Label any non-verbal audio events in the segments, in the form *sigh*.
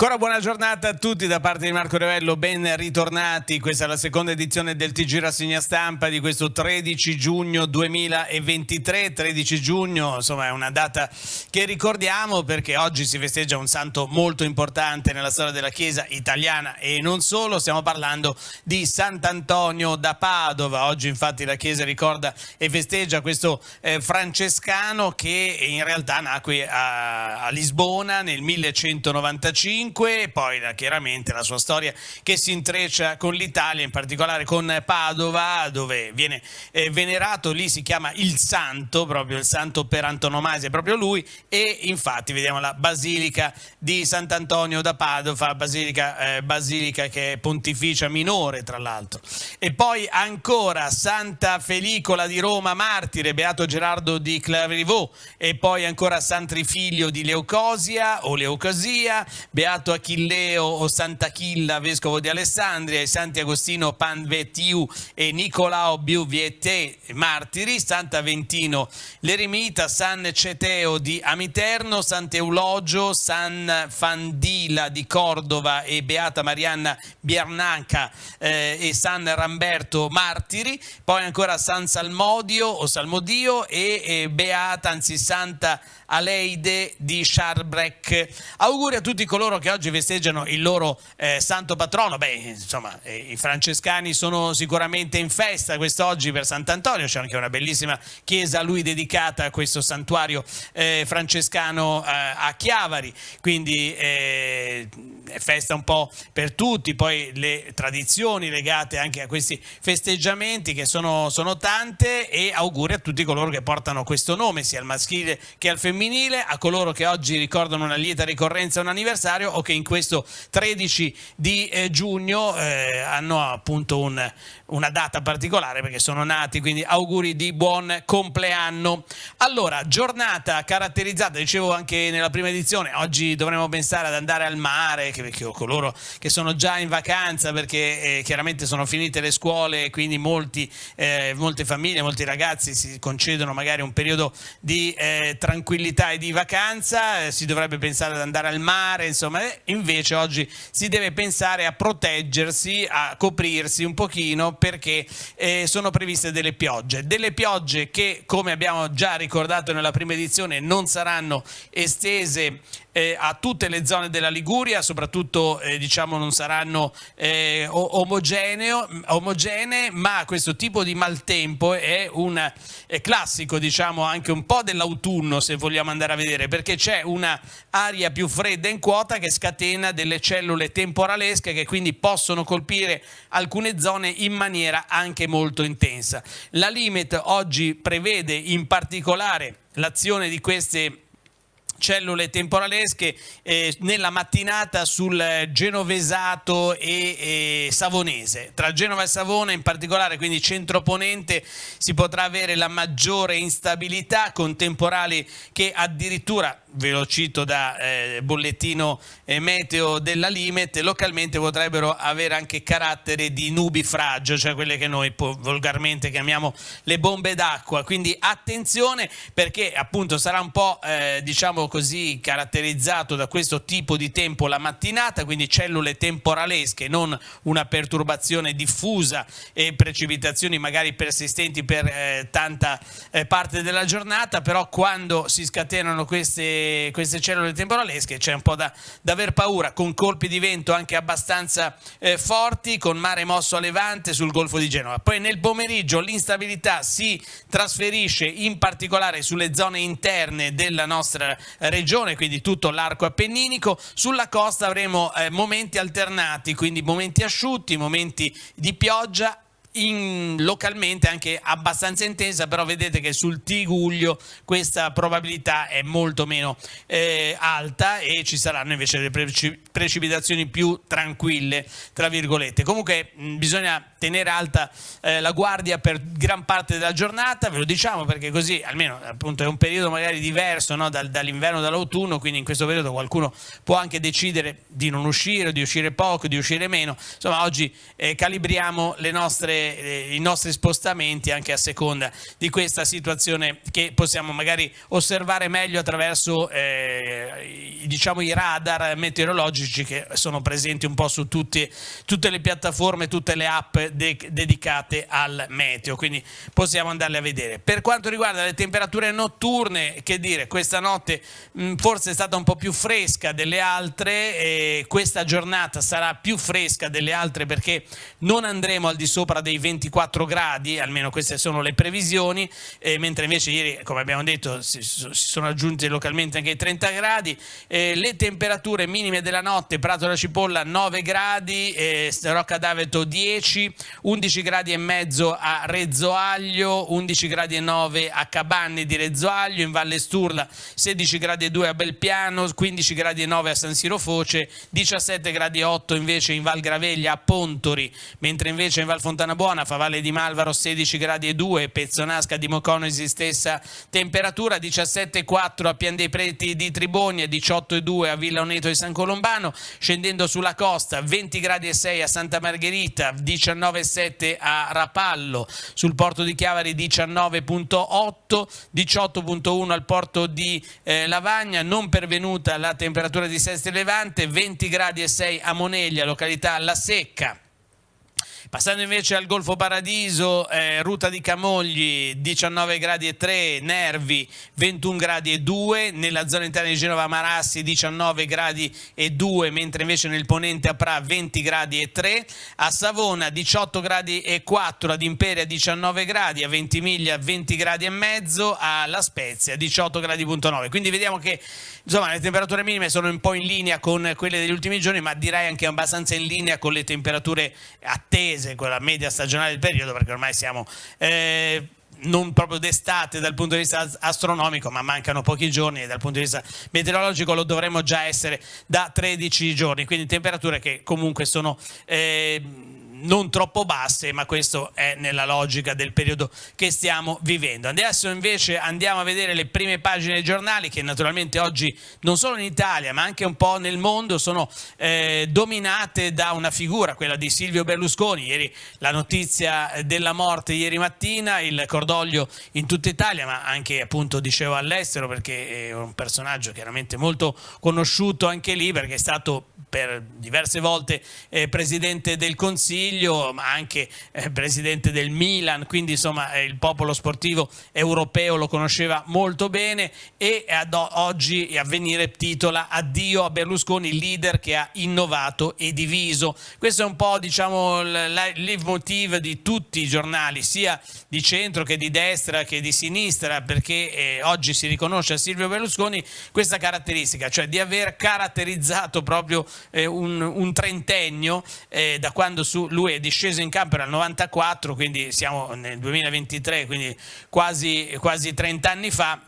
Ancora buona giornata a tutti da parte di Marco Revello, ben ritornati. Questa è la seconda edizione del TG Rassegna Stampa di questo 13 giugno 2023. 13 giugno, insomma, è una data che ricordiamo perché oggi si festeggia un santo molto importante nella storia della Chiesa italiana e non solo. Stiamo parlando di Sant'Antonio da Padova. Oggi, infatti, la Chiesa ricorda e festeggia questo eh, francescano che in realtà nacque a, a Lisbona nel 1195 5 e poi chiaramente la sua storia che si intreccia con l'Italia, in particolare con Padova dove viene eh, venerato, lì si chiama il santo, proprio il santo per antonomasia, proprio lui e infatti vediamo la basilica di Sant'Antonio da Padova, basilica, eh, basilica che è pontificia minore tra l'altro. E poi ancora Santa Felicola di Roma, martire, beato Gerardo di Clairvaux e poi ancora San Trifiglio di Leucosia o Leucosia, beato beato Achilleo o Sant'Achilla, vescovo di Alessandria, e Santi Agostino Panvetiu e Nicolao Biuvieté, martiri, Santa Ventino l'Eremita, San Ceteo di Amiterno, Sant'Eulogio, San Fandila di Cordova e Beata Marianna Biernanca eh, e San Ramberto martiri, poi ancora San Salmodio o Salmodio e, e Beata, anzi Santa Aleide di Scharbrek. Auguri a tutti coloro che oggi festeggiano il loro eh, santo patrono. Beh, insomma, eh, i francescani sono sicuramente in festa quest'oggi per Sant'Antonio, c'è anche una bellissima chiesa a lui dedicata a questo santuario eh, francescano eh, a Chiavari, quindi eh, è festa un po' per tutti, poi le tradizioni legate anche a questi festeggiamenti che sono, sono tante e auguri a tutti coloro che portano questo nome, sia al maschile che al femminile femminile, a coloro che oggi ricordano una lieta ricorrenza, un anniversario o che in questo 13 di eh, giugno eh, hanno appunto un, una data particolare perché sono nati, quindi auguri di buon compleanno. Allora, giornata caratterizzata, dicevo anche nella prima edizione, oggi dovremmo pensare ad andare al mare, che, che coloro che sono già in vacanza perché eh, chiaramente sono finite le scuole, e quindi molti, eh, molte famiglie, molti ragazzi si concedono magari un periodo di eh, tranquillità possibilità di vacanza, eh, si dovrebbe pensare ad andare al mare, insomma, eh, invece oggi si deve pensare a proteggersi, a coprirsi un pochino perché eh, sono previste delle piogge, delle piogge che come abbiamo già ricordato nella prima edizione non saranno estese eh, a tutte le zone della Liguria, soprattutto eh, diciamo non saranno eh, omogenee, ma questo tipo di maltempo è un è classico diciamo anche un po' dell'autunno se vogliamo andare a vedere, perché c'è un'aria più fredda in quota che scatena delle cellule temporalesche che quindi possono colpire alcune zone in maniera anche molto intensa. La Limit oggi prevede in particolare l'azione di queste cellule temporalesche eh, nella mattinata sul eh, genovesato e, e, savonese. Tra Genova e Savona in particolare, quindi centroponente, si potrà avere la maggiore instabilità con temporali che addirittura, ve lo cito da eh, bollettino eh, meteo della Limet, localmente potrebbero avere anche carattere di nubifragio, cioè quelle che noi volgarmente chiamiamo le bombe d'acqua. Quindi attenzione perché appunto sarà un po' eh, diciamo così caratterizzato da questo tipo di tempo la mattinata, quindi cellule temporalesche, non una perturbazione diffusa e precipitazioni magari persistenti per eh, tanta eh, parte della giornata, però quando si scatenano queste, queste cellule temporalesche c'è un po' da, da, aver paura, con colpi di vento anche abbastanza eh, forti, con mare mosso a levante sul Golfo di Genova. Poi nel pomeriggio l'instabilità si trasferisce in particolare sulle zone interne della nostra regione, quindi tutto l'arco appenninico. Sulla costa avremo eh, momenti alternati, quindi momenti asciutti, momenti di pioggia in, localmente anche abbastanza intensa, però vedete che sul Tiguglio questa probabilità è molto meno eh, alta e ci saranno invece le precipitazioni più tranquille, tra virgolette. Comunque mh, bisogna tenere alta eh, la guardia per gran parte della giornata, ve lo diciamo perché così almeno appunto è un periodo magari diverso no? Dal, dall'inverno dall'autunno, quindi in questo periodo qualcuno può anche decidere di non uscire, di uscire poco, di uscire meno, insomma oggi eh, calibriamo nostre, eh, i nostri spostamenti anche a seconda di questa situazione che possiamo magari osservare meglio attraverso eh, i, diciamo, i radar meteorologici che sono presenti un po' su tutti, tutte le piattaforme, tutte le app de dedicate al meteo, quindi possiamo andarle a vedere. Per quanto riguarda le temperature notturne, che dire, questa notte mh, forse è stata un po' più fresca delle altre, e questa giornata sarà più fresca delle altre perché non andremo al di sopra dei 24 gradi, almeno queste sono le previsioni, eh, mentre invece ieri, come abbiamo detto, si, si sono aggiunti localmente anche i 30 gradi. Eh, le temperature minime della notte, Prato della Cipolla 9 gradi, eh, Rocca d'Aveto 10, 11 gradi e mezzo a Rezzoaglio, 11 gradi e 9 a Cabanne di Rezzoaglio, in Valle Sturla 16 gradi e 2 a Belpiano, 15 gradi e 9 a San Siro Foce, 17 gradi e 8 invece in Val Graveglia a Pontori, mentre invece in Val Fontana Buona, fa Valle di Malvaro 16 gradi e 2, Pezzonasca di Moconesi stessa temperatura, 17,4 a Pian dei Preti di Tribonia, 18,2 a Villa Uneto di San Colombano, scendendo sulla costa 20 gradi e 6 a Santa Margherita, 19 19,7 a Rapallo, sul porto di Chiavari 19,8, 18,1 al porto di eh, Lavagna, non pervenuta la temperatura di Sestri Levante, 20 gradi e 6 a Moneglia, località La Secca. Passando invece al Golfo Paradiso, eh, Ruta di Camogli 19 gradi e 3, Nervi 21 gradi e 2, nella zona interna di Genova Marassi 19 gradi e 2, mentre invece nel ponente a Pra 20 gradi e 3, a Savona 18 gradi e 4, ad Imperia 19 gradi, a Ventimiglia 20 gradi e mezzo, alla Spezia 18 gradi punto 9. Quindi vediamo che insomma, le temperature minime sono un po' in linea con quelle degli ultimi giorni, ma direi anche abbastanza in linea con le temperature attese mese, quella media stagionale del periodo, perché ormai siamo eh, non proprio d'estate dal punto di vista astronomico, ma mancano pochi giorni e dal punto di vista meteorologico lo dovremmo già essere da 13 giorni, quindi temperature che comunque sono... Eh, non troppo basse, ma questo è nella logica del periodo che stiamo vivendo. Adesso invece andiamo a vedere le prime pagine dei giornali che naturalmente oggi non solo in Italia ma anche un po' nel mondo sono eh, dominate da una figura, quella di Silvio Berlusconi, ieri la notizia della morte ieri mattina, il cordoglio in tutta Italia ma anche appunto dicevo all'estero perché è un personaggio chiaramente molto conosciuto anche lì perché è stato per diverse volte eh, presidente del Consiglio Consiglio, ma anche eh, presidente del Milan, quindi insomma eh, il popolo sportivo europeo lo conosceva molto bene e ad oggi Avvenire titola Addio a Berlusconi, leader che ha innovato e diviso. Questo è un po' diciamo il leitmotiv di tutti i giornali, sia di centro che di destra che di sinistra, perché eh, oggi si riconosce a Silvio Berlusconi questa caratteristica, cioè di aver caratterizzato proprio eh, un, un, trentennio eh, da quando su lui è disceso in campo nel 94, quindi siamo nel 2023, quindi quasi, quasi 30 anni fa,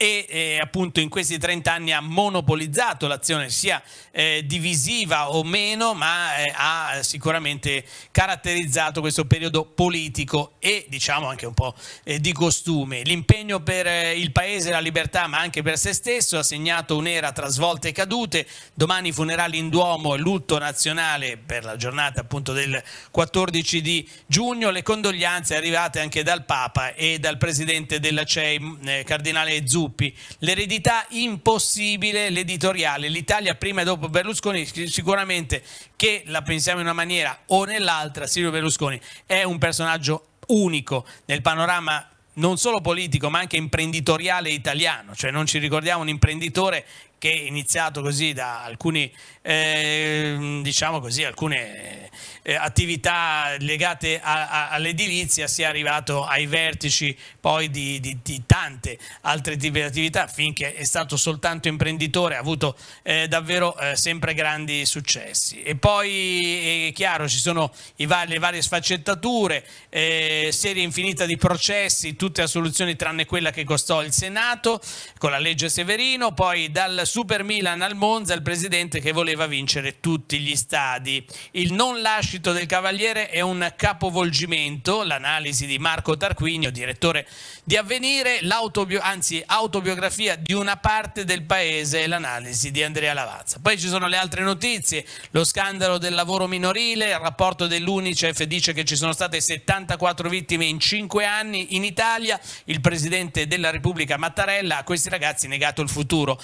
e eh, appunto in questi 30 anni ha monopolizzato l'azione sia eh, divisiva o meno, ma eh, ha sicuramente caratterizzato questo periodo politico e diciamo anche un po' eh, di costume. L'impegno per eh, il paese, la libertà, ma anche per se stesso ha segnato un'era tra svolte e cadute. Domani funerali in Duomo e lutto nazionale per la giornata appunto del 14 di giugno. Le condoglianze arrivate anche dal Papa e dal Presidente della CEI, mm, eh, Cardinale Zuma dubbi. L'eredità impossibile, l'editoriale. L'Italia prima e dopo Berlusconi, sicuramente che la pensiamo in una maniera o nell'altra, Silvio Berlusconi è un personaggio unico nel panorama non solo politico ma anche imprenditoriale italiano, cioè non ci ricordiamo un imprenditore che è iniziato così da alcuni, eh, diciamo così, alcune eh, attività legate all'edilizia sia arrivato ai vertici poi di, di, di tante altre tipi di attività finché è stato soltanto imprenditore, ha avuto eh, davvero eh, sempre grandi successi. E poi è chiaro ci sono vari, le varie sfaccettature, eh, serie infinita di processi, tutte a soluzioni tranne quella che costò il Senato con la legge Severino, poi dal Super Milan al Monza, il presidente che voleva vincere tutti gli stadi. Il non lascito del Cavaliere è un capovolgimento, l'analisi di Marco Tarquinio, direttore di Avvenire, anzi autobiografia di una parte del paese e l'analisi di Andrea Lavazza. Poi ci sono le altre notizie, lo scandalo del lavoro minorile, il rapporto dell'Unicef dice che ci sono state 74 vittime in 5 anni in Italia, il presidente della Repubblica Mattarella a questi ragazzi negato il futuro.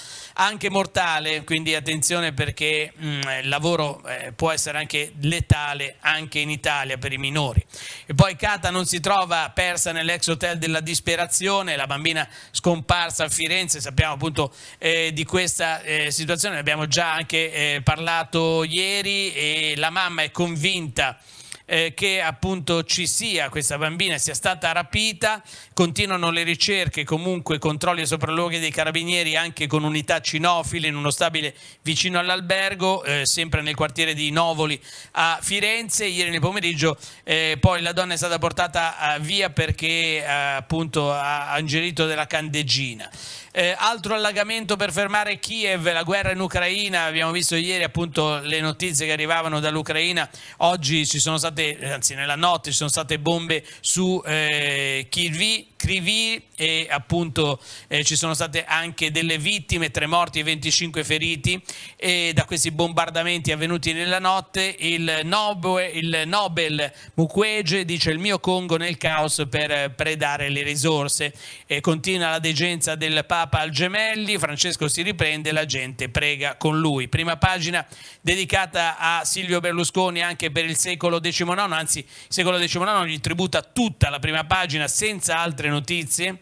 Anche anche mortale, quindi attenzione perché mh, mm, il lavoro eh, può essere anche letale anche in Italia per i minori. E poi Cata non si trova persa nell'ex hotel della disperazione, la bambina scomparsa a Firenze, sappiamo appunto eh, di questa eh, situazione, ne abbiamo già anche eh, parlato ieri e la mamma è convinta eh, che appunto ci sia questa bambina sia stata rapita, continuano le ricerche, comunque controlli e sopralluoghi dei carabinieri anche con unità cinofile in uno stabile vicino all'albergo, eh, sempre nel quartiere di Novoli a Firenze. Ieri nel pomeriggio eh, poi la donna è stata portata eh, via perché eh, appunto ha ingerito della candeggina. Eh, altro allagamento per fermare Kiev, la guerra in Ucraina, abbiamo visto ieri appunto le notizie che arrivavano dall'Ucraina, oggi ci sono state, anzi nella notte ci sono state bombe su eh, Kiev, scrivi e appunto eh, ci sono state anche delle vittime, tre morti e 25 feriti e da questi bombardamenti avvenuti nella notte il, Nobel, il Nobel Mukwege dice il mio Congo nel caos per predare le risorse e continua la degenza del Papa al Gemelli, Francesco si riprende, la gente prega con lui. Prima pagina dedicata a Silvio Berlusconi anche per il secolo XIX, anzi il secolo XIX gli tributa tutta la prima pagina senza altre notizie notizie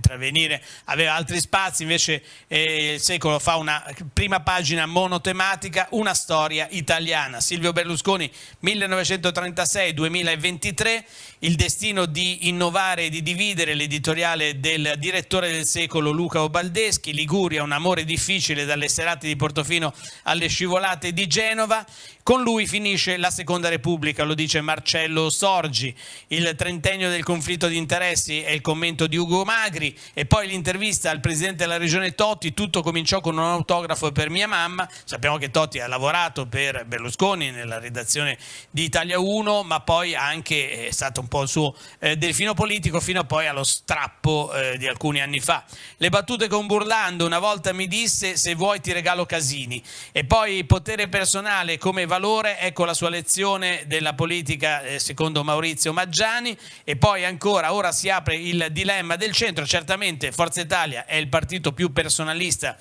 Travenire aveva altri spazi, invece eh, il secolo fa una prima pagina monotematica, una storia italiana. Silvio Berlusconi 1936-2023, il destino di innovare e di dividere l'editoriale del direttore del secolo Luca Obaldeschi, Liguria, un amore difficile dalle serate di Portofino alle scivolate di Genova, con lui finisce la Seconda Repubblica, lo dice Marcello Sorgi, il trentennio del conflitto di interessi è il commento di Ugo Magri e poi l'intervista al presidente della regione Totti, tutto cominciò con un autografo per mia mamma, sappiamo che Totti ha lavorato per Berlusconi nella redazione di Italia 1, ma poi anche eh, è stato un po' il suo eh, delfino politico fino poi allo strappo eh, di alcuni anni fa. Le battute con Burlando, una volta mi disse se vuoi ti regalo Casini e poi potere personale come valore, ecco la sua lezione della politica eh, secondo Maurizio Maggiani e poi ancora ora si apre il dilemma del del centro, certamente Forza Italia è il partito più personalista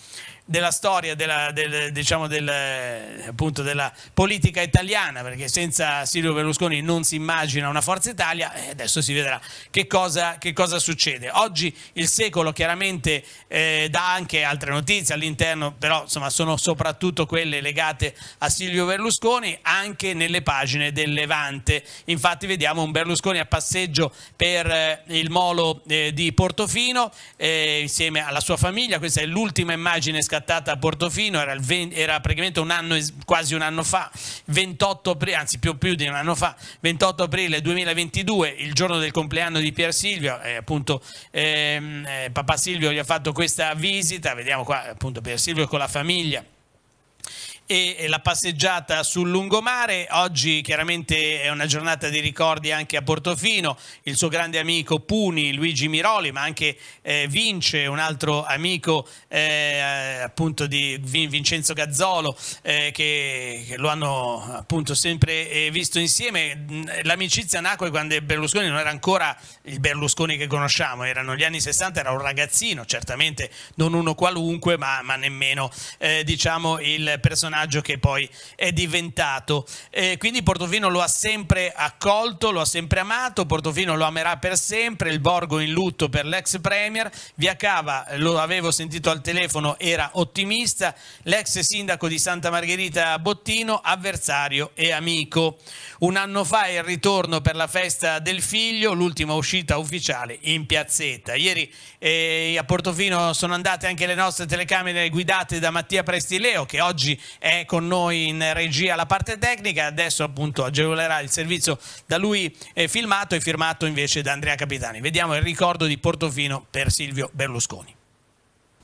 della storia della, del, diciamo del, appunto della politica italiana, perché senza Silvio Berlusconi non si immagina una Forza Italia e adesso si vedrà che cosa, che cosa succede. Oggi il secolo chiaramente eh, dà anche altre notizie all'interno, però insomma, sono soprattutto quelle legate a Silvio Berlusconi, anche nelle pagine del Levante. Infatti vediamo un Berlusconi a passeggio per eh, il molo eh, di Portofino eh, insieme alla sua famiglia, questa è l'ultima immagine scattata scattata a Portofino, era, 20, era praticamente un anno, quasi un anno fa, 28 aprile, anzi più, più di un anno fa, 28 aprile 2022, il giorno del compleanno di Pier Silvio, e appunto ehm, eh, papà Silvio gli ha fatto questa visita, vediamo qua appunto Pier Silvio con la famiglia e la passeggiata sul lungomare. Oggi chiaramente è una giornata di ricordi anche a Portofino, il suo grande amico Puni, Luigi Miroli, ma anche eh, Vince, un altro amico eh, appunto di Vincenzo Gazzolo, eh, che, che, lo hanno appunto sempre eh, visto insieme. L'amicizia nacque quando Berlusconi non era ancora il Berlusconi che conosciamo, erano gli anni 60, era un ragazzino, certamente non uno qualunque, ma, ma nemmeno eh, diciamo il personaggio personaggio che poi è diventato. Eh, quindi Portofino lo ha sempre accolto, lo ha sempre amato, Portofino lo amerà per sempre, il Borgo in lutto per l'ex Premier, Via Cava lo avevo sentito al telefono, era ottimista, l'ex sindaco di Santa Margherita Bottino, avversario e amico. Un anno fa il ritorno per la festa del figlio, l'ultima uscita ufficiale in piazzetta. Ieri eh, a Portofino sono andate anche le nostre telecamere guidate da Mattia Prestileo che oggi è è con noi in regia la parte tecnica, adesso appunto agevolerà il servizio da lui eh, filmato e firmato invece da Andrea Capitani. Vediamo il ricordo di Portofino per Silvio Berlusconi.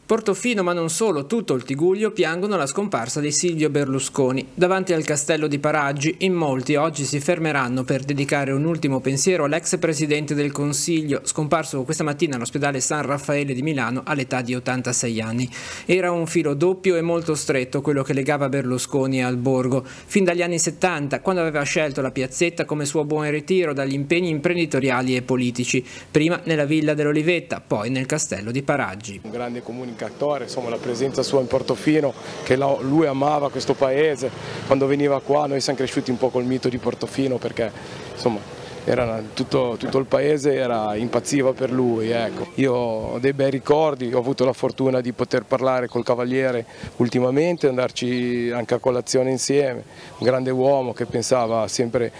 Portofino, ma non solo, tutto il Tiguglio piangono la scomparsa di Silvio Berlusconi. Davanti al castello di Paraggi, in molti oggi si fermeranno per dedicare un ultimo pensiero all'ex presidente del Consiglio, scomparso questa mattina all'ospedale San Raffaele di Milano all'età di 86 anni. Era un filo doppio e molto stretto quello che legava Berlusconi al borgo. Fin dagli anni 70, quando aveva scelto la piazzetta come suo buon ritiro dagli impegni imprenditoriali e politici, prima nella villa dell'Olivetta, poi nel castello di Paraggi. Un grande comune anche insomma la presenza sua in Portofino, che lui amava questo paese, quando veniva qua noi siamo cresciuti un po' col mito di Portofino perché insomma era tutto, tutto, il paese era, impazziva per lui. Ecco. Io ho dei bei ricordi, ho avuto la fortuna di poter parlare col Cavaliere ultimamente, andarci anche a colazione insieme, un grande uomo che pensava sempre,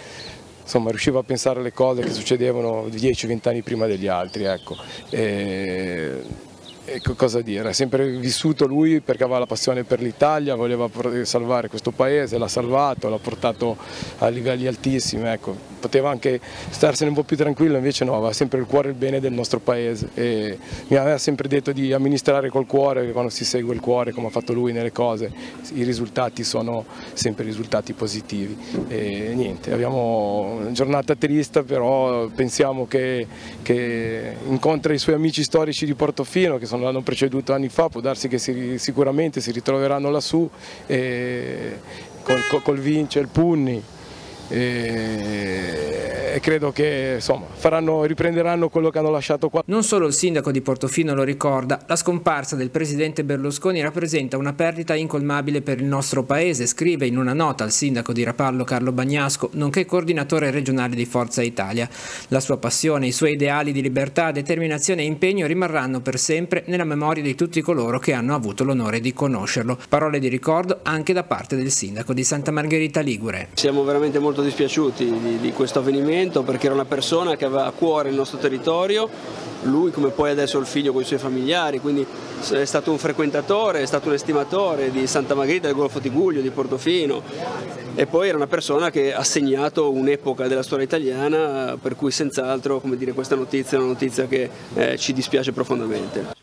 insomma riusciva a pensare alle cose che succedevano 10-20 anni prima degli altri. Ecco. E Ecco cosa dire, ha sempre vissuto lui perché aveva la passione per l'Italia, voleva salvare questo paese, l'ha salvato, l'ha portato a livelli altissimi, ecco. poteva anche starsene un po' più tranquillo, invece no, aveva sempre il cuore e il bene del nostro paese e mi aveva sempre detto di amministrare col cuore, quando si segue il cuore come ha fatto lui nelle cose, i risultati sono sempre risultati positivi e niente, abbiamo una giornata triste però pensiamo che, che incontra i suoi amici storici di Portofino che sono non l'hanno preceduto anni fa, può darsi che si, sicuramente si ritroveranno lassù eh, col, col Vince e il Punni, e, credo che insomma, faranno, riprenderanno quello che hanno lasciato qua. Non solo il sindaco di Portofino lo ricorda, la scomparsa del presidente Berlusconi rappresenta una perdita incolmabile per il nostro paese, scrive in una nota al sindaco di Rapallo Carlo Bagnasco, nonché coordinatore regionale di Forza Italia. La sua passione, i suoi ideali di libertà, determinazione e impegno rimarranno per sempre nella memoria di tutti coloro che hanno avuto l'onore di conoscerlo. Parole di ricordo anche da parte del sindaco di Santa Margherita Ligure. Siamo veramente molto molto dispiaciuti di, di questo avvenimento perché era una persona che aveva a cuore il nostro territorio, lui come poi adesso il figlio con i suoi familiari, quindi è stato un frequentatore, è stato un estimatore di Santa Margherita, del Golfo Tiguglio, di Portofino e poi era una persona che ha segnato un'epoca della storia italiana per cui senz'altro questa notizia è una notizia che eh, ci dispiace profondamente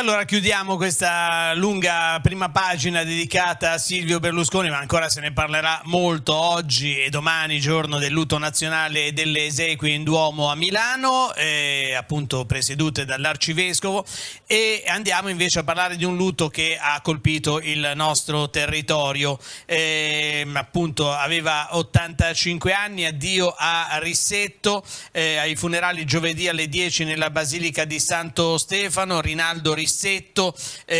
allora chiudiamo questa lunga prima pagina dedicata a Silvio Berlusconi, ma ancora se ne parlerà molto oggi e domani, giorno del lutto nazionale e delle esequie in Duomo a Milano, eh, appunto presiedute dall'Arcivescovo. E andiamo invece a parlare di un lutto che ha colpito il nostro territorio. Eh, appunto aveva 85 anni, addio a Rissetto, eh, ai funerali giovedì alle 10 nella Basilica di Santo Stefano, Rinaldo Rissetto Lissetto, eh,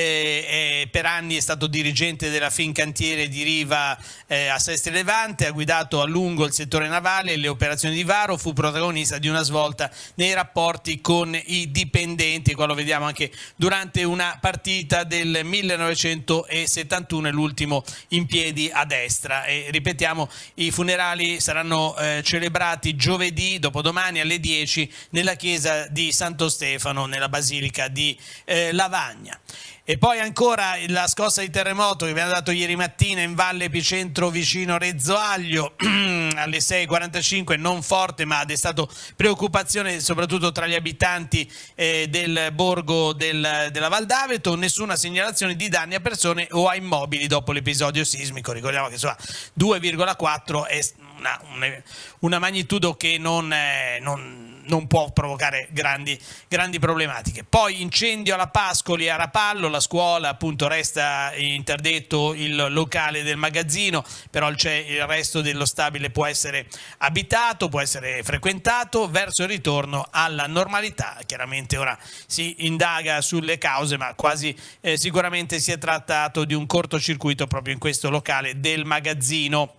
eh, per anni è stato dirigente della Fincantiere di Riva eh, a Sestri Levante, ha guidato a lungo il settore navale e le operazioni di Varo, fu protagonista di una svolta nei rapporti con i dipendenti, qua lo vediamo anche durante una partita del 1971 l'ultimo in piedi a destra. E, ripetiamo, i funerali saranno eh, celebrati giovedì, dopodomani alle 10 nella chiesa di Santo Stefano, nella basilica di eh, Lavagna. E poi ancora la scossa di terremoto che abbiamo dato ieri mattina in Valle Epicentro vicino Rezzoaglio *clears throat* alle 6.45, non forte ma ha destato preoccupazione soprattutto tra gli abitanti eh, del borgo del, della Val d'Aveto, nessuna segnalazione di danni a persone o a immobili dopo l'episodio sismico, ricordiamo che 2,4 è una, una magnitudo che non, eh, non non può provocare grandi, grandi, problematiche. Poi incendio alla Pascoli a Rapallo, la scuola appunto resta interdetto il locale del magazzino, però il resto dello stabile può essere abitato, può essere frequentato, verso il ritorno alla normalità. Chiaramente ora si indaga sulle cause, ma quasi eh, sicuramente si è trattato di un cortocircuito proprio in questo locale del magazzino.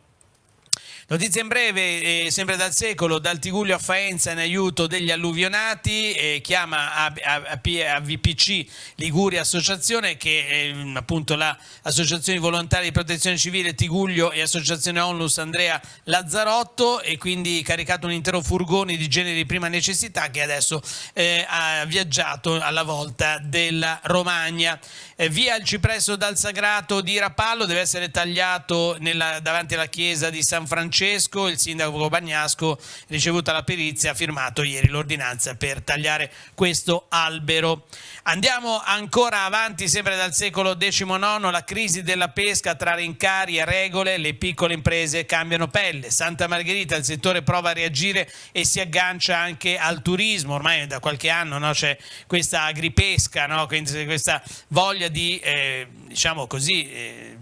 Notizia in breve, eh, sempre dal secolo, dal Tiguglio a Faenza in aiuto degli alluvionati, eh, chiama a, a, a, VPC Liguria Associazione, che è mm, appunto l'Associazione la Volontari di Protezione Civile Tiguglio e Associazione Onlus Andrea Lazzarotto e quindi caricato un intero furgone di generi di prima necessità che adesso eh, ha viaggiato alla volta della Romagna. Eh, via il cipresso dal Sagrato di Rapallo deve essere tagliato nella, davanti alla chiesa di San Francesco Francesco, il sindaco Bagnasco, ricevuta la perizia, ha firmato ieri l'ordinanza per tagliare questo albero. Andiamo ancora avanti, sempre dal secolo XIX, la crisi della pesca tra rincari e regole, le piccole imprese cambiano pelle. Santa Margherita, il settore prova a reagire e si aggancia anche al turismo, ormai da qualche anno no, c'è questa agripesca, no? quindi questa voglia di, eh, diciamo così, eh,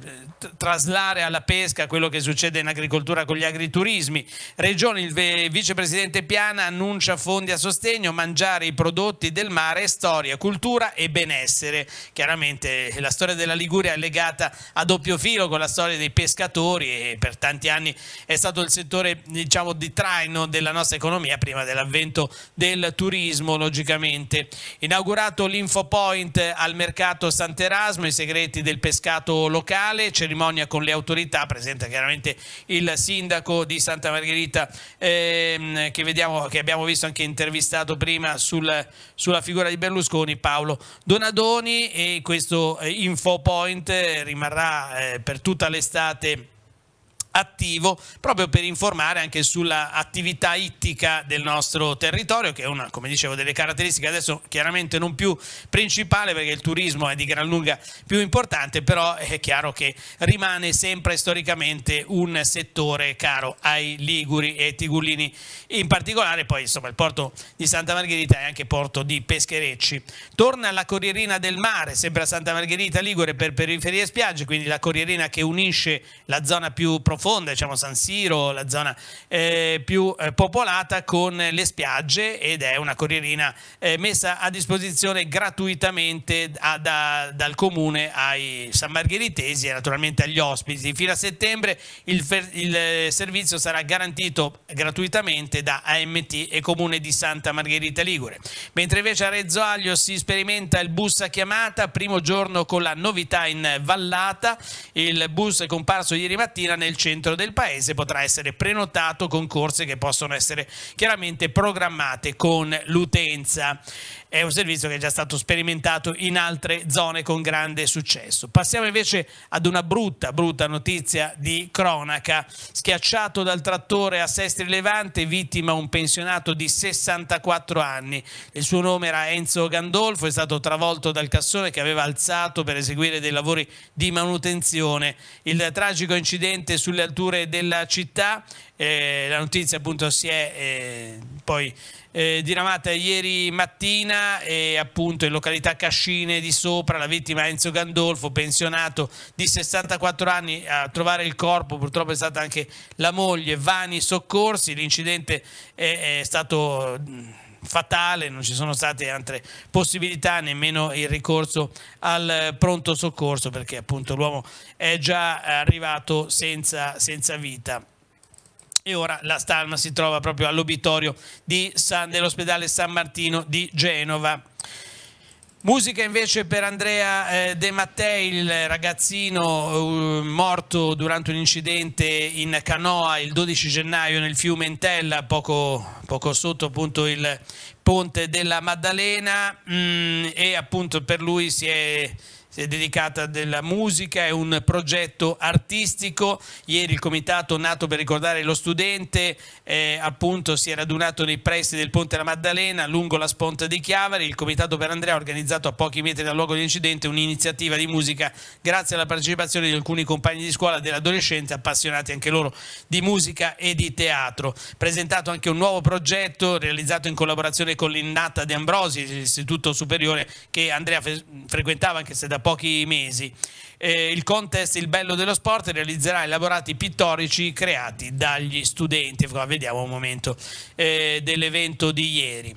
traslare alla pesca quello che succede in agricoltura con gli agriturismi. Regione, il vicepresidente Piana annuncia fondi a sostegno, mangiare i prodotti del mare, storia, cultura cultura e benessere. Chiaramente eh, la storia della Liguria è legata a doppio filo con la storia dei pescatori e per tanti anni è stato il settore diciamo, di traino della nostra economia prima dell'avvento del turismo logicamente. Inaugurato l'Infopoint al mercato Sant'Erasmo, i segreti del pescato locale, cerimonia con le autorità, presenta chiaramente il sindaco di Santa Margherita ehm, che, vediamo, che, abbiamo visto anche intervistato prima sul, sulla figura di Berlusconi, Paolo Paolo Donadoni e questo eh, info point eh, rimarrà eh, per tutta l'estate attivo proprio per informare anche sull'attività ittica del nostro territorio che è una come dicevo delle caratteristiche adesso chiaramente non più principale perché il turismo è di gran lunga più importante però è chiaro che rimane sempre storicamente un settore caro ai Liguri e Tigullini in particolare poi insomma il porto di Santa Margherita è anche porto di pescherecci torna la Corrierina del Mare sempre a Santa Margherita Ligure per periferie e spiagge quindi la Corrierina che unisce la zona più profonda confonde, diciamo San Siro, la zona eh, più eh, popolata con le spiagge ed è una corrierina eh, messa a disposizione gratuitamente a, da, dal comune ai San Margheritesi e naturalmente agli ospiti. Fino a settembre il, il eh, servizio sarà garantito gratuitamente da AMT e Comune di Santa Margherita Ligure. Mentre invece a Rezzo Aglio si sperimenta il bus a chiamata, primo giorno con la novità in vallata, il bus è comparso ieri mattina nel centro centro del paese potrà essere prenotato con corse che possono essere chiaramente programmate con l'utenza è un servizio che è già stato sperimentato in altre zone con grande successo. Passiamo invece ad una brutta, brutta notizia di cronaca. Schiacciato dal trattore a Sestri Levante, vittima un pensionato di 64 anni. Il suo nome era Enzo Gandolfo, è stato travolto dal cassone che aveva alzato per eseguire dei lavori di manutenzione. Il tragico incidente sulle alture della città eh, la notizia appunto si è eh, poi eh, diramata ieri mattina e appunto in località Cascine di Sopra la vittima Enzo Gandolfo, pensionato di 64 anni, a trovare il corpo purtroppo è stata anche la moglie Vani Soccorsi, l'incidente è, è stato fatale, non ci sono state altre possibilità, nemmeno il ricorso al pronto soccorso perché appunto l'uomo è già arrivato senza, senza vita e ora la Stalma si trova proprio all'obitorio dell'ospedale San Martino di Genova. Musica invece per Andrea eh, De Mattei, il ragazzino eh, morto durante un incidente in canoa il 12 gennaio nel fiume Entella, poco, poco sotto appunto il ponte della Maddalena mm, e appunto per lui si è dedicata della musica, è un progetto artistico. Ieri il comitato nato per ricordare lo studente eh, appunto si è radunato nei pressi del Ponte della Maddalena lungo la sponda di Chiavari. Il comitato per Andrea ha organizzato a pochi metri dal luogo dell'incidente un'iniziativa di musica grazie alla partecipazione di alcuni compagni di scuola dell'adolescente appassionati anche loro di musica e di teatro. Presentato anche un nuovo progetto realizzato in collaborazione con l'Innata De Ambrosi, l'istituto superiore che Andrea frequentava anche se da poco pochi mesi. Eh, il contest Il bello dello sport realizzerà elaborati pittorici creati dagli studenti. Vediamo un momento eh, dell'evento di ieri.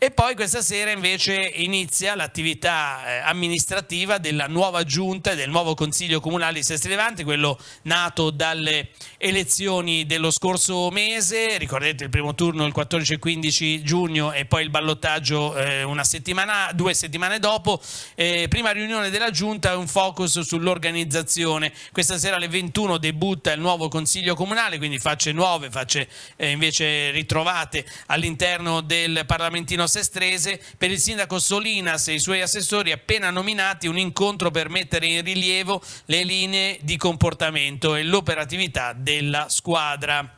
E poi questa sera invece inizia l'attività eh, amministrativa della nuova giunta e del nuovo Consiglio Comunale di Sestri Sestrilevante, quello nato dalle elezioni dello scorso mese, ricordate il primo turno il 14 e 15 giugno e poi il ballottaggio eh, settimana, due settimane dopo, eh, prima riunione della giunta un focus sull'organizzazione, questa sera alle 21 debutta il nuovo Consiglio Comunale, quindi facce nuove, facce eh, invece ritrovate all'interno del Parlamentino Sestrese, per il sindaco Solinas e i suoi assessori appena nominati un incontro per mettere in rilievo le linee di comportamento e l'operatività della squadra.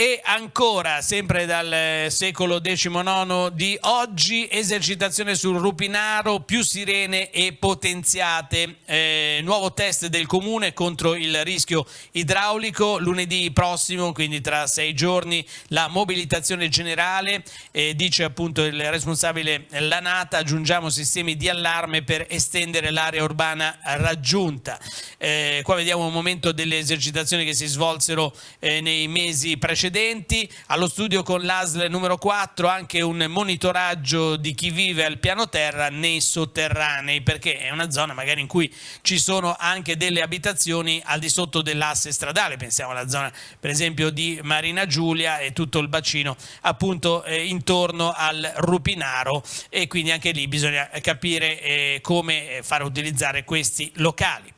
E ancora, sempre dal eh, secolo XIX di oggi, esercitazione sul rupinaro, più sirene e potenziate. Eh, nuovo test del comune contro il rischio idraulico. Lunedì prossimo, quindi tra sei giorni, la mobilitazione generale. Eh, dice appunto il responsabile Lanata, aggiungiamo sistemi di allarme per estendere l'area urbana raggiunta. Eh, qua vediamo un momento delle esercitazioni che si svolsero eh, nei mesi precedenti precedenti, allo studio con l'ASL numero 4 anche un monitoraggio di chi vive al piano terra nei sotterranei, perché è una zona magari in cui ci sono anche delle abitazioni al di sotto dell'asse stradale, pensiamo alla zona per esempio di Marina Giulia e tutto il bacino appunto eh, intorno al Rupinaro e quindi anche lì bisogna capire eh, come far utilizzare questi locali.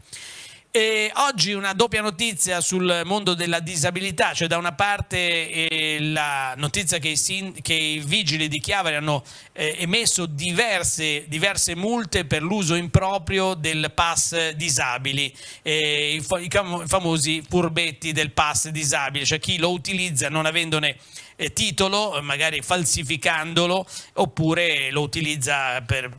E oggi una doppia notizia sul mondo della disabilità, cioè da una parte eh, la notizia che i, che i, vigili di Chiavari hanno eh, emesso diverse, diverse, multe per l'uso improprio del pass disabili, eh, i, i, i famosi furbetti del pass disabile, cioè chi lo utilizza non avendone eh, titolo, magari falsificandolo, oppure lo utilizza per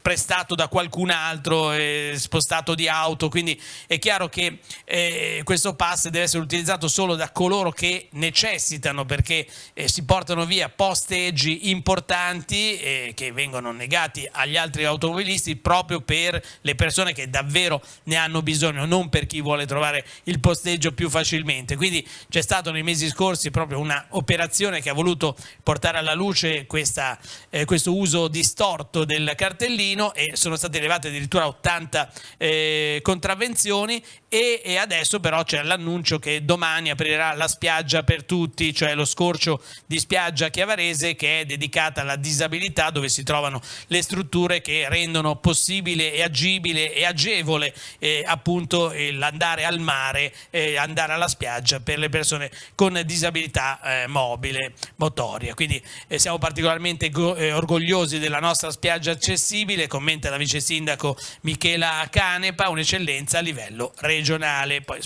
prestato da qualcun altro, eh, spostato di auto, quindi è chiaro che eh, questo pass deve essere utilizzato solo da coloro che necessitano perché eh, si portano via posteggi importanti eh, che vengono negati agli altri automobilisti proprio per le persone che davvero ne hanno bisogno, non per chi vuole trovare il posteggio più facilmente. Quindi c'è stato nei mesi scorsi proprio un'operazione che ha voluto portare alla luce questa, eh, questo uso distorto del cartellino cartellino e sono state elevate addirittura 80 eh, contravvenzioni e, e, adesso però c'è l'annuncio che domani aprirà la spiaggia per tutti, cioè lo scorcio di spiaggia chiavarese che è dedicata alla disabilità dove si trovano le strutture che rendono possibile e agibile e agevole eh, appunto l'andare al mare, andare alla spiaggia per le persone con disabilità eh, mobile, motoria. Quindi eh, siamo particolarmente eh, orgogliosi della nostra spiaggia accessibile inammissibile, commenta la vice sindaco Michela Canepa, un'eccellenza a livello regionale. Poi,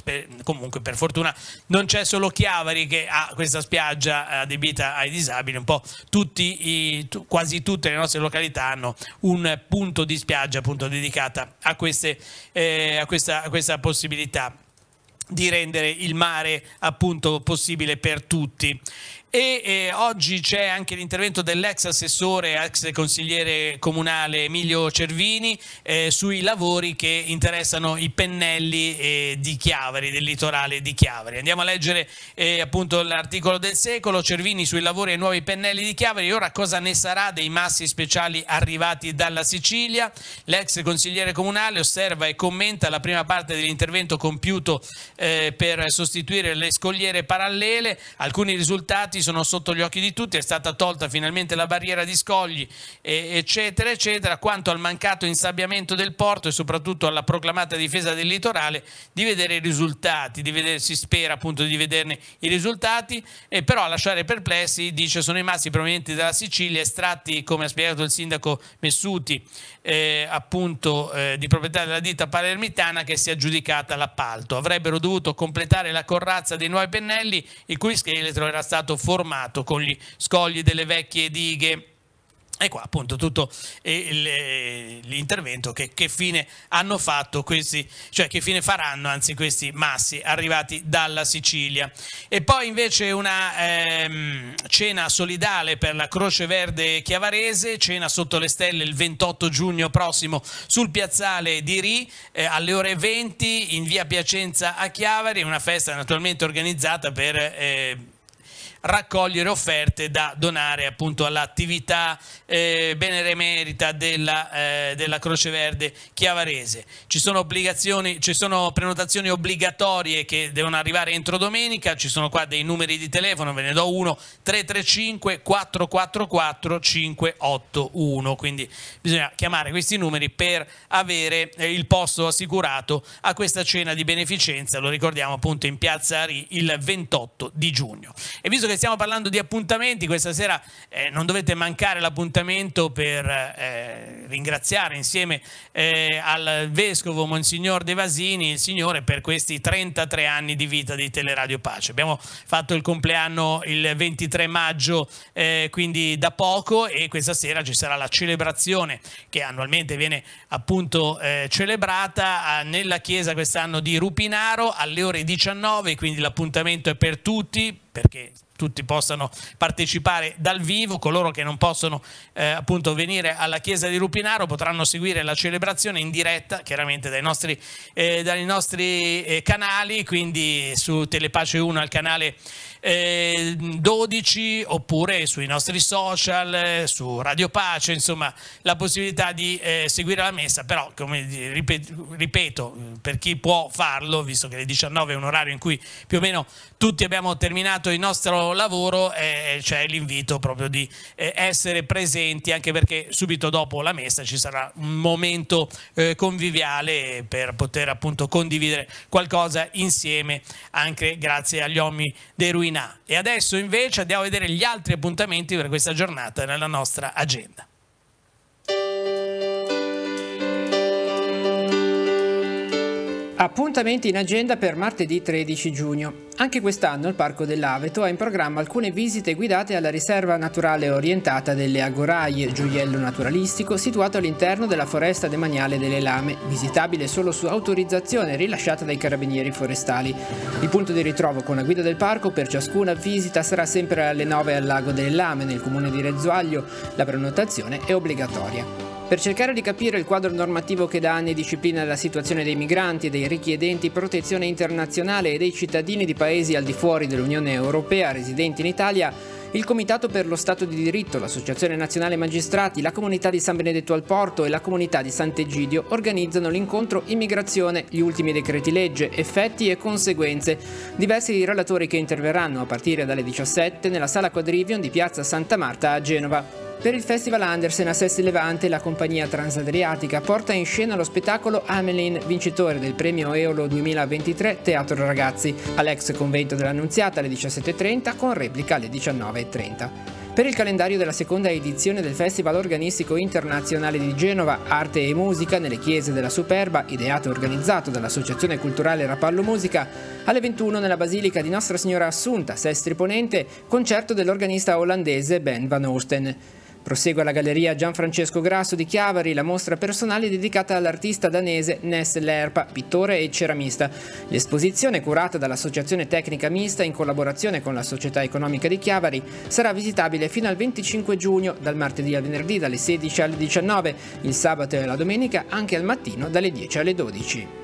comunque per fortuna non c'è solo Chiavari che ha questa spiaggia adibita ai disabili, un po' i, quasi tutte le nostre località hanno un punto di spiaggia appunto dedicata a, queste, eh, a, questa, a questa possibilità di rendere il mare appunto possibile per tutti. E eh, oggi c'è anche l'intervento dell'ex assessore, ex consigliere comunale Emilio Cervini eh, sui lavori che interessano i pennelli eh, di Chiavari, del litorale di Chiavari. Andiamo a leggere eh, appunto l'articolo del secolo, Cervini sui lavori e nuovi pennelli di Chiavari, ora cosa ne sarà dei massi speciali arrivati dalla Sicilia? L'ex consigliere comunale osserva e commenta la prima parte dell'intervento compiuto eh, per sostituire le scogliere parallele, alcuni risultati risultati sono sotto gli occhi di tutti, è stata tolta finalmente la barriera di scogli, eccetera, eccetera, quanto al mancato insabbiamento del porto e soprattutto alla proclamata difesa del litorale, di vedere i risultati, vedere, si spera appunto di vederne i risultati, e però a lasciare perplessi, dice, sono i massi provenienti dalla Sicilia, estratti, come ha spiegato il sindaco Messuti, eh, appunto eh, di proprietà della ditta palermitana che si è aggiudicata l'appalto. Avrebbero dovuto completare la corrazza dei nuovi pennelli il cui scheletro era stato formato con gli scogli delle vecchie dighe e qua appunto tutto eh, eh, l'intervento che, che, fine hanno fatto questi, cioè che fine faranno anzi questi massi arrivati dalla Sicilia. E poi invece una ehm, cena solidale per la Croce Verde Chiavarese, cena sotto le stelle il 28 giugno prossimo sul piazzale di Ri eh, alle ore 20 in via Piacenza a Chiavari, una festa naturalmente organizzata per... Eh, raccogliere offerte da donare appunto all'attività eh, benemerita della, eh, della, Croce Verde Chiavarese. Ci sono, ci sono prenotazioni obbligatorie che devono arrivare entro domenica, ci sono qua dei numeri di telefono, ve ne do uno, 335 444 581, quindi bisogna chiamare questi numeri per avere eh, il posto assicurato a questa cena di beneficenza, lo ricordiamo appunto in Piazza Ari il 28 di giugno. E visto che che stiamo parlando di appuntamenti, questa sera eh, non dovete mancare l'appuntamento per eh, ringraziare insieme eh, al vescovo Monsignor De Vasini, il Signore, per questi 33 anni di vita di Teleradio Pace. Abbiamo fatto il compleanno il 23 maggio, eh, quindi da poco, e questa sera ci sarà la celebrazione che annualmente viene appunto eh, celebrata nella chiesa quest'anno di Rupinaro alle ore 19, quindi l'appuntamento è per tutti perché tutti possano partecipare dal vivo, coloro che non possono eh, appunto venire alla chiesa di Rupinaro potranno seguire la celebrazione registrazione in diretta, chiaramente dai nostri, eh, dai nostri eh, canali, quindi su Telepace 1 al canale eh, 12 oppure sui nostri social, su Radio Pace, insomma la possibilità di eh, seguire la messa, però come ripeto, per chi può farlo, visto che le 19 è un orario in cui più o meno tutti abbiamo terminato il nostro lavoro, eh, eh c'è l'invito proprio di eh, essere presenti, anche perché subito dopo la messa ci sarà un momento eh, conviviale per poter appunto condividere qualcosa insieme, anche grazie agli uomini dei ruini indovina. E adesso invece andiamo a vedere gli altri appuntamenti per questa giornata nella nostra agenda. Appuntamenti in agenda per martedì 13 giugno. Anche quest'anno il Parco dell'Aveto ha in programma alcune visite guidate alla riserva naturale orientata delle Agoraie, gioiello naturalistico situato all'interno della foresta demaniale delle Lame, visitabile solo su autorizzazione rilasciata dai carabinieri forestali. Il punto di ritrovo con la guida del parco per ciascuna visita sarà sempre alle 9 al lago delle Lame nel comune di Rezzuaglio. La prenotazione è obbligatoria. Per cercare di capire il quadro normativo che da anni disciplina la situazione dei migranti dei richiedenti protezione internazionale e dei cittadini di paesi al di fuori dell'Unione Europea residenti in Italia, il Comitato per lo Stato di Diritto, l'Associazione Nazionale Magistrati, la Comunità di San Benedetto al Porto e la Comunità di Sant'Egidio organizzano l'incontro Immigrazione, gli ultimi decreti legge, effetti e conseguenze. Diversi relatori che interverranno a partire dalle 17 nella sala Quadrivion di Piazza Santa Marta a Genova. Per il Festival Andersen a Sessi Levante la compagnia transadriatica porta in scena lo spettacolo Amelin, vincitore del premio Eolo 2023 Teatro Ragazzi, all'ex convento dell'Annunziata alle 17.30 con replica alle 19.30. Per il calendario della seconda edizione del Festival Organistico Internazionale di Genova, Arte e Musica nelle Chiese della Superba, ideato e organizzato dall'Associazione Culturale Rapallo Musica, alle 21 nella Basilica di Nostra Signora Assunta, Sestri Ponente, concerto dell'organista olandese Ben Van Oosten. Prosegue alla galleria Gianfrancesco Grasso di Chiavari la mostra personale dedicata all'artista danese Ness Lerpa, pittore e ceramista. L'esposizione curata dall'Associazione Tecnica Mista in collaborazione con la Società Economica di Chiavari sarà visitabile fino al 25 giugno, dal martedì al venerdì dalle 16 alle 19, il sabato e la domenica anche al mattino dalle 10 alle 12.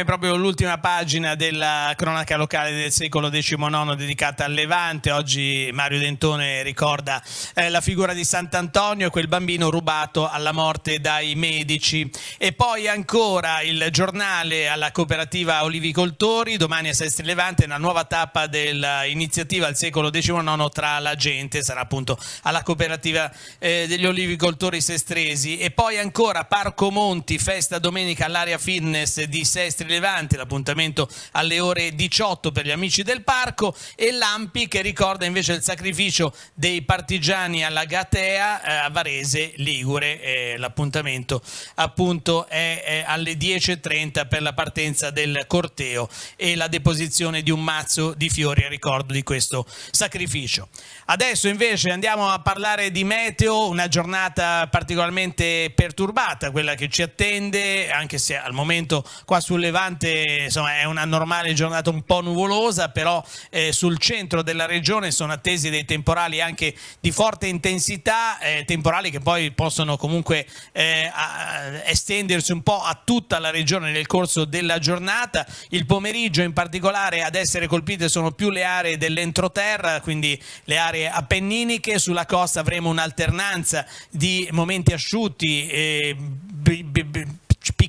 è proprio l'ultima pagina della cronaca locale del secolo XIX dedicata al Levante. Oggi Mario Dentone ricorda eh, la figura di Sant'Antonio, quel bambino rubato alla morte dai medici. E poi ancora il giornale alla cooperativa Olivicoltori, domani a Sestri Levante, una nuova tappa dell'iniziativa al secolo XIX tra la gente, sarà appunto alla cooperativa eh, degli olivicoltori sestresi. E poi ancora Parco Monti, festa domenica all'area fitness di Sestri Rilevanti, l'appuntamento alle ore 18 per gli amici del parco e l'Ampi che ricorda invece il sacrificio dei partigiani alla Gatea eh, a Varese, Ligure. Eh, l'appuntamento appunto è, è alle 10.30 per la partenza del corteo e la deposizione di un mazzo di fiori a ricordo di questo sacrificio. Adesso invece andiamo a parlare di meteo, una giornata particolarmente perturbata, quella che ci attende, anche se al momento qua sulle Levante insomma, è una normale giornata un po' nuvolosa, però eh, sul centro della regione sono attesi dei temporali anche di forte intensità, eh, temporali che poi possono comunque eh, a, estendersi un po' a tutta la regione nel corso della giornata. Il pomeriggio in particolare ad essere colpite sono più le aree dell'entroterra, quindi le aree appenniniche, sulla costa avremo un'alternanza di momenti asciutti. E eh,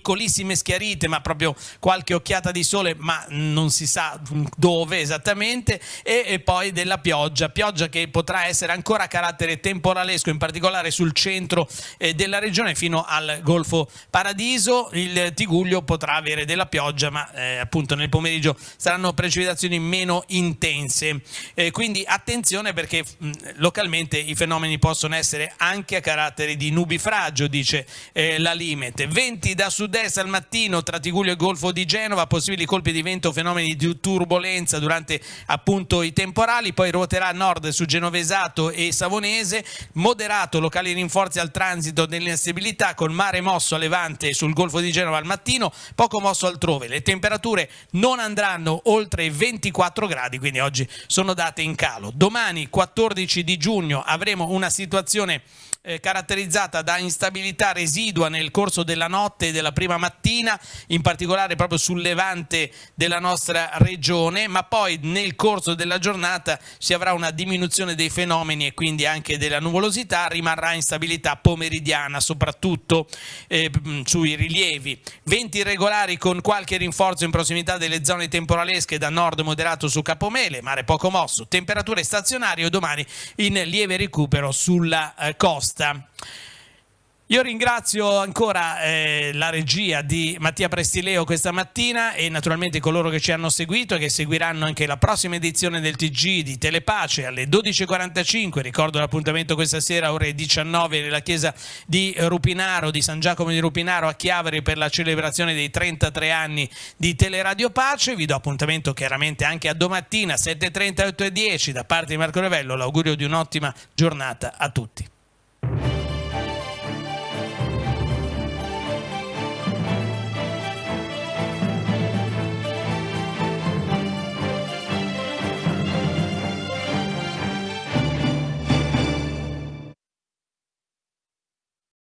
piccolissime schiarite, ma proprio qualche occhiata di sole, ma non si sa dove esattamente, e, e poi della pioggia, pioggia che potrà essere ancora a carattere temporalesco, in particolare sul centro eh, della regione fino al Golfo Paradiso. Il Tiguglio potrà avere della pioggia, ma eh, appunto nel pomeriggio saranno precipitazioni meno intense. Eh, quindi attenzione perché mh, mm, localmente i fenomeni possono essere anche a carattere di nubifragio, dice eh, la Limet, Venti da sud sud-est al mattino tra Tiguglio e Golfo di Genova, possibili colpi di vento, fenomeni di turbolenza durante appunto i temporali, poi ruoterà a nord su Genovesato e Savonese, moderato locali rinforzi al transito dell'instabilità col mare mosso a levante sul Golfo di Genova al mattino, poco mosso altrove. Le temperature non andranno oltre i 24 gradi, quindi oggi sono date in calo. Domani 14 di giugno avremo una situazione eh, caratterizzata da instabilità residua nel corso della notte e della prima mattina, in particolare proprio sul levante della nostra regione, ma poi nel corso della giornata si avrà una diminuzione dei fenomeni e quindi anche della nuvolosità, rimarrà instabilità pomeridiana, soprattutto eh, sui rilievi. Venti irregolari con qualche rinforzo in prossimità delle zone temporalesche da nord moderato su Capomele, mare poco mosso, temperature stazionarie o domani in lieve recupero sulla eh, costa proposta. Io ringrazio ancora eh, la regia di Mattia Prestileo questa mattina e naturalmente coloro che ci hanno seguito e che seguiranno anche la prossima edizione del TG di Telepace alle 12.45. Ricordo l'appuntamento questa sera ore 19 nella chiesa di Rupinaro, di San Giacomo di Rupinaro a Chiaveri per la celebrazione dei 33 anni di Teleradio Pace. Vi do appuntamento chiaramente anche a domattina 7.30 8.10 da parte di Marco Revello. L'augurio di un'ottima giornata a tutti. Thank you.